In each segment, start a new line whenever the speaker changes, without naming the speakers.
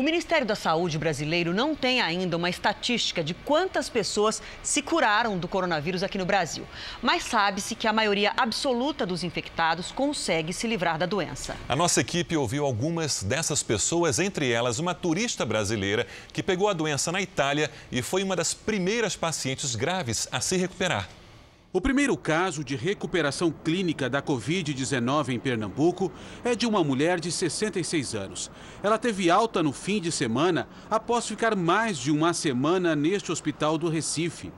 O Ministério da Saúde brasileiro não tem ainda uma estatística de quantas pessoas se curaram do coronavírus aqui no Brasil, mas sabe-se que a maioria absoluta dos infectados consegue se livrar da doença.
A nossa equipe ouviu algumas dessas pessoas, entre elas uma turista brasileira que pegou a doença na Itália e foi uma das primeiras pacientes
graves a se recuperar. O primeiro caso de recuperação clínica da Covid-19 em Pernambuco é de uma mulher de 66 anos. Ela teve alta no fim de semana após ficar mais de uma semana neste hospital do Recife.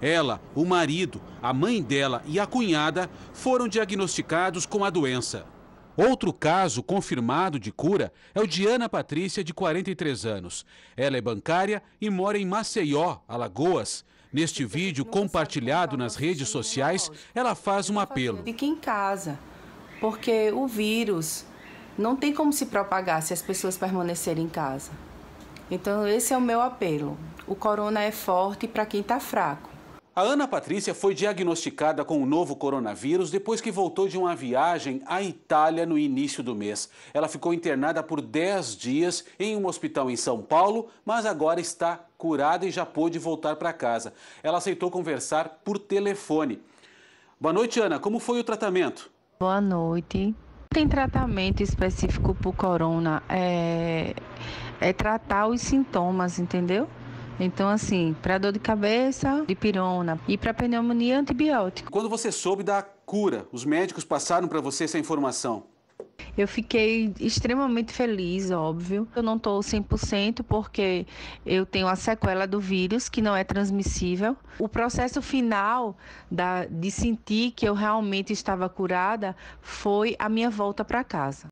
Ela, o marido, a mãe dela e a cunhada foram diagnosticados com a doença. Outro caso confirmado de cura é o de Ana Patrícia, de 43 anos. Ela é bancária e mora em Maceió, Alagoas. Neste vídeo compartilhado nas redes sociais, ela faz um apelo.
Fique em casa, porque o vírus não tem como se propagar se as pessoas permanecerem em casa. Então, esse é o meu apelo. O corona é forte para quem está fraco.
A Ana Patrícia foi diagnosticada com o novo coronavírus depois que voltou de uma viagem à Itália no início do mês. Ela ficou internada por 10 dias em um hospital em São Paulo, mas agora está curada e já pôde voltar para casa. Ela aceitou conversar por telefone. Boa noite, Ana. Como foi o tratamento?
Boa noite. Tem tratamento específico para o corona. É... é tratar os sintomas, entendeu? Então, assim, para dor de cabeça, dipirona. E para pneumonia, antibiótico.
Quando você soube da cura, os médicos passaram para você essa informação?
Eu fiquei extremamente feliz, óbvio. Eu não estou 100% porque eu tenho a sequela do vírus, que não é transmissível. O processo final da, de sentir que eu realmente estava curada foi a minha volta para casa.